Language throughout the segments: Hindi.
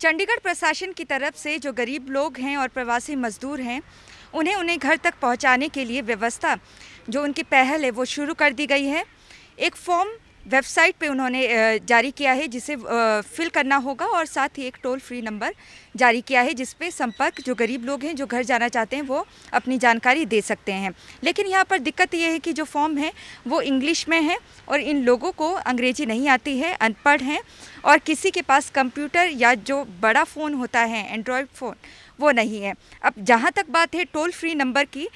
चंडीगढ़ प्रशासन की तरफ से जो गरीब लोग हैं और प्रवासी मजदूर हैं उन्हें उन्हें घर तक पहुंचाने के लिए व्यवस्था जो उनकी पहल है वो शुरू कर दी गई है एक फॉर्म वेबसाइट पे उन्होंने जारी किया है जिसे फिल करना होगा और साथ ही एक टोल फ्री नंबर जारी किया है जिस संपर्क जो गरीब लोग हैं जो घर जाना चाहते हैं वो अपनी जानकारी दे सकते हैं लेकिन यहाँ पर दिक्कत ये है कि जो फॉर्म है वो इंग्लिश में है और इन लोगों को अंग्रेजी नहीं आती है अनपढ़ हैं और किसी के पास कंप्यूटर या जो बड़ा फ़ोन होता है एंड्रॉयड फ़ोन वो नहीं है अब जहाँ तक बात है टोल फ्री नंबर की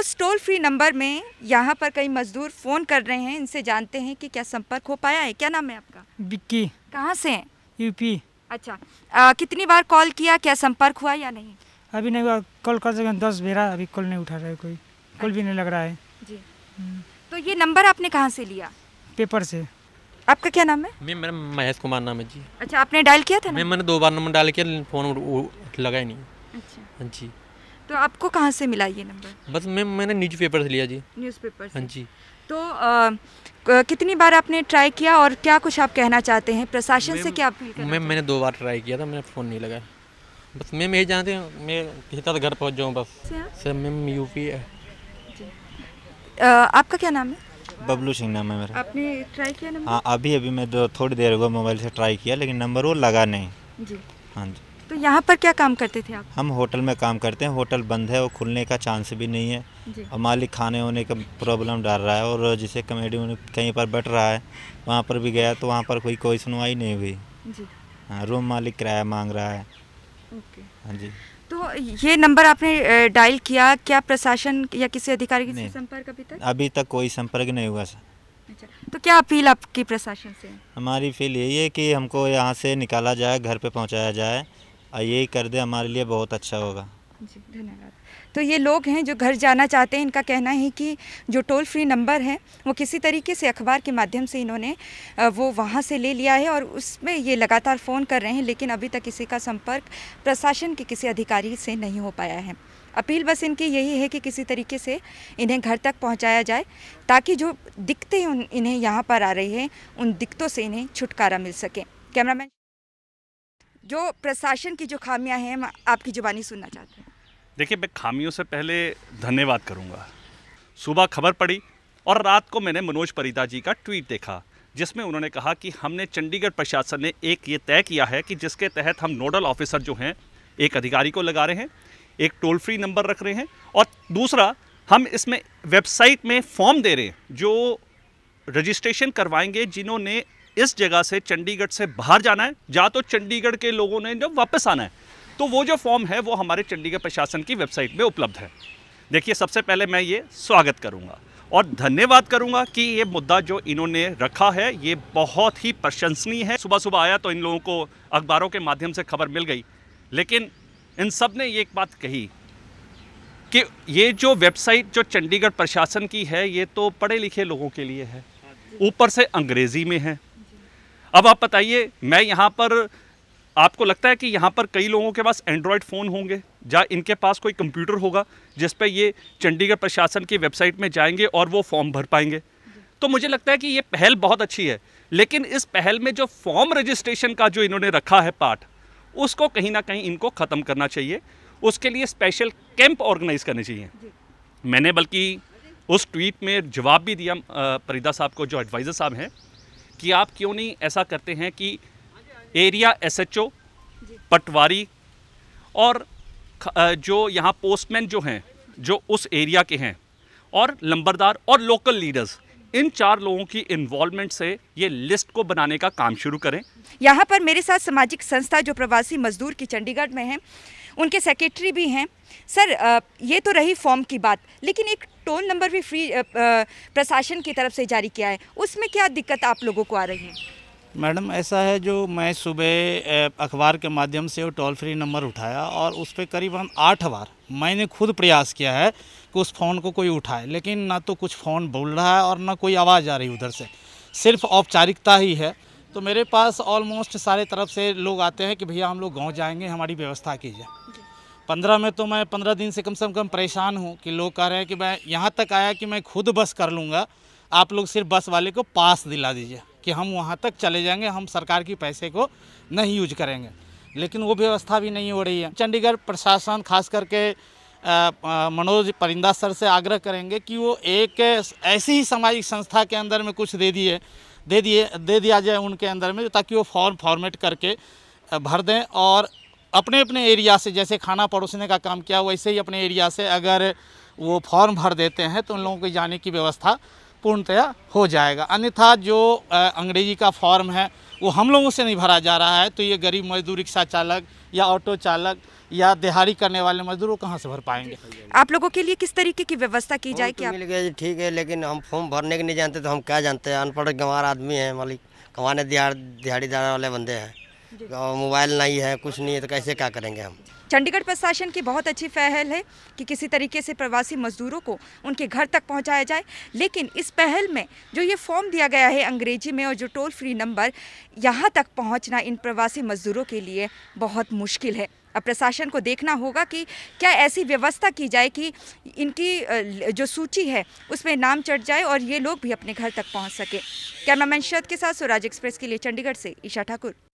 उस टोल फ्री नंबर में यहाँ पर कई मज़दूर फ़ोन कर रहे हैं इनसे जानते हैं कि क्या संपर्क हो पाया है क्या नाम है आपका बिक्की कहाँ से हैं यूपी अच्छा आ, कितनी बार कॉल किया क्या संपर्क हुआ या नहीं अभी नहीं हुआ कॉल कर सकते दस बेरा अभी कॉल नहीं उठा रहा है कोई कॉल भी नहीं लग रहा है जी तो ये नंबर आपने कहाँ से लिया पेपर से आपका क्या नाम है मेरा महेश कुमार नाम है जी अच्छा आपने डायल किया था मैम मैंने दो बार नंबर डायल किया फ़ोन लगा ही नहीं अच्छा हाँ जी तो आपको कहाँ से मिला ये नंबर बस मैम मैंने पेपर से लिया जी पेपर हाँ जी तो आ, कितनी बार आपने ट्राई किया और क्या कुछ आप कहना चाहते हैं प्रशासन से क्या मैम मैंने दो बार ट्राई किया था मैंने फ़ोन नहीं लगाया बस मैम यही जानते हैं मैं घर पहुँच जाऊँ बस अच्छा। सर मैम यूपी है आपका क्या नाम है बबलू सिंह नाम है मेरा आपने ट्राई किया नंबर हाँ अभी अभी मैं थोड़ी देर हुआ मोबाइल से ट्राई किया लेकिन नंबर वो लगा नहीं जी हाँ जी तो यहाँ पर क्या काम करते थे आप हम होटल में काम करते हैं होटल बंद है और खुलने का चांस भी नहीं है और मालिक खाने होने का प्रॉब्लम डाल रहा है और जिसे कमेडी में कहीं पर बैठ रहा है वहाँ पर भी गया तो वहाँ पर कोई कोई सुनवाई नहीं हुई जी हाँ रूम मालिक किराया मांग रहा है ओके हाँ जी तो ये नंबर आपने डायल किया क्या प्रशासन या किसी अधिकारी के संपर्क अभी तक अभी तक कोई संपर्क नहीं हुआ सर अच्छा, तो क्या अपील आपकी प्रशासन से हमारी अपील यही है कि हमको यहाँ से निकाला जाए घर पे पहुँचाया जाए और यही कर दे हमारे लिए बहुत अच्छा होगा जी धन्यवाद तो ये लोग हैं जो घर जाना चाहते हैं इनका कहना है कि जो टोल फ्री नंबर है वो किसी तरीके से अखबार के माध्यम से इन्होंने वो वहाँ से ले लिया है और उसमें ये लगातार फ़ोन कर रहे हैं लेकिन अभी तक किसी का संपर्क प्रशासन के किसी अधिकारी से नहीं हो पाया है अपील बस इनकी यही है कि किसी तरीके से इन्हें घर तक पहुंचाया जाए ताकि जो दिक्कतें इन्हें यहाँ पर आ रही है उन दिक्कतों से इन्हें छुटकारा मिल सके कैमरामैन जो प्रशासन की जो खामियां हैं आपकी जुबानी सुनना चाहते हैं देखिए मैं खामियों से पहले धन्यवाद करूँगा सुबह खबर पड़ी और रात को मैंने मनोज परिता जी का ट्वीट देखा जिसमें उन्होंने कहा कि हमने चंडीगढ़ प्रशासन ने एक ये तय किया है कि जिसके तहत हम नोडल ऑफिसर जो हैं एक अधिकारी को लगा रहे हैं एक टोल फ्री नंबर रख रहे हैं और दूसरा हम इसमें वेबसाइट में फॉर्म दे रहे हैं जो रजिस्ट्रेशन करवाएंगे जिन्होंने इस जगह से चंडीगढ़ से बाहर जाना है या तो चंडीगढ़ के लोगों ने जब वापस आना है तो वो जो फॉर्म है वो हमारे चंडीगढ़ प्रशासन की वेबसाइट में उपलब्ध है देखिए सबसे पहले मैं ये स्वागत करूँगा और धन्यवाद करूंगा कि ये मुद्दा जो इन्होंने रखा है ये बहुत ही प्रशंसनीय है सुबह सुबह आया तो इन लोगों को अखबारों के माध्यम से खबर मिल गई लेकिन इन सब ने ये एक बात कही कि ये जो वेबसाइट जो चंडीगढ़ प्रशासन की है ये तो पढ़े लिखे लोगों के लिए है ऊपर से अंग्रेज़ी में है अब आप बताइए मैं यहाँ पर आपको लगता है कि यहाँ पर कई लोगों के पास एंड्रॉयड फ़ोन होंगे या इनके पास कोई कंप्यूटर होगा जिस पर ये चंडीगढ़ प्रशासन की वेबसाइट में जाएंगे और वो फॉर्म भर पाएंगे तो मुझे लगता है कि ये पहल बहुत अच्छी है लेकिन इस पहल में जो फॉर्म रजिस्ट्रेशन का जो इन्होंने रखा है पार्ट उसको कहीं ना कहीं इनको ख़त्म करना चाहिए उसके लिए स्पेशल कैंप ऑर्गेनाइज करने चाहिए मैंने बल्कि उस ट्वीट में जवाब भी दिया परिदा साहब को जो एडवाइज़र साहब हैं कि आप क्यों नहीं ऐसा करते हैं कि एरिया एसएचओ पटवारी और जो यहाँ पोस्टमैन जो हैं जो उस एरिया के हैं और लंबरदार और लोकल लीडर्स इन चार लोगों की इन्वॉल्वमेंट से ये लिस्ट को बनाने का काम शुरू करें यहाँ पर मेरे साथ सामाजिक संस्था जो प्रवासी मजदूर की चंडीगढ़ में है उनके सेक्रेटरी भी हैं सर ये तो रही फॉर्म की बात लेकिन एक टोल नंबर भी फ्री प्रशासन की तरफ से जारी किया है उसमें क्या दिक्कत आप लोगों को आ रही है मैडम ऐसा है जो मैं सुबह अखबार के माध्यम से वो टोल फ्री नंबर उठाया और उस पर करीबन आठ बार मैंने खुद प्रयास किया है कि उस फ़ोन को कोई उठाए लेकिन ना तो कुछ फ़ोन बोल रहा है और ना कोई आवाज़ आ रही उधर से सिर्फ औपचारिकता ही है तो मेरे पास ऑलमोस्ट सारे तरफ से लोग आते हैं कि भैया हम लोग गाँव जाएँगे हमारी व्यवस्था कीजिए पंद्रह में तो मैं पंद्रह दिन से कम से कम परेशान हूँ कि लोग कह रहे हैं कि मैं यहाँ तक आया कि मैं खुद बस कर लूँगा आप लोग सिर्फ बस वाले को पास दिला दीजिए कि हम वहाँ तक चले जाएंगे हम सरकार की पैसे को नहीं यूज करेंगे लेकिन वो व्यवस्था भी नहीं हो रही है चंडीगढ़ प्रशासन खास करके मनोज परिंदा सर से आग्रह करेंगे कि वो एक ऐसी ही सामाजिक संस्था के अंदर में कुछ दे दिए दे दिए दे दिया जाए उनके अंदर में ताकि वो फॉर्म फॉर्मेट करके भर दें और अपने अपने एरिया से जैसे खाना परोसने का काम किया वैसे ही अपने एरिया से अगर वो फॉर्म भर देते हैं तो उन लोगों के जाने की व्यवस्था पूर्णतया हो जाएगा अन्यथा जो अंग्रेजी का फॉर्म है वो हम लोगों से नहीं भरा जा रहा है तो ये गरीब मजदूर रिक्शा चालक या ऑटो चालक या दिहाड़ी करने वाले मजदूरों कहाँ से भर पाएंगे आप लोगों के लिए किस तरीके की व्यवस्था की जाए तो कि आप... मिल गया ठीक है लेकिन हम फॉर्म भरने के नहीं जानते तो हम क्या जानते हैं अनपढ़ गंवार आदमी है मालिक कमाने दिहाड़ी दिहाड़ीदार वाले बंदे हैं मोबाइल नहीं है कुछ नहीं है तो कैसे क्या करेंगे हम चंडीगढ़ प्रशासन की बहुत अच्छी पहल है कि किसी तरीके से प्रवासी मजदूरों को उनके घर तक पहुँचाया जाए लेकिन इस पहल में जो ये फॉर्म दिया गया है अंग्रेजी में और जो टोल फ्री नंबर यहाँ तक पहुँचना इन प्रवासी मजदूरों के लिए बहुत मुश्किल है अब प्रशासन को देखना होगा कि क्या ऐसी व्यवस्था की जाए कि इनकी जो सूची है उसमें नाम चढ़ जाए और ये लोग भी अपने घर तक पहुंच सके कैमरामैन शरद के साथ स्वराज एक्सप्रेस के लिए चंडीगढ़ से ईशा ठाकुर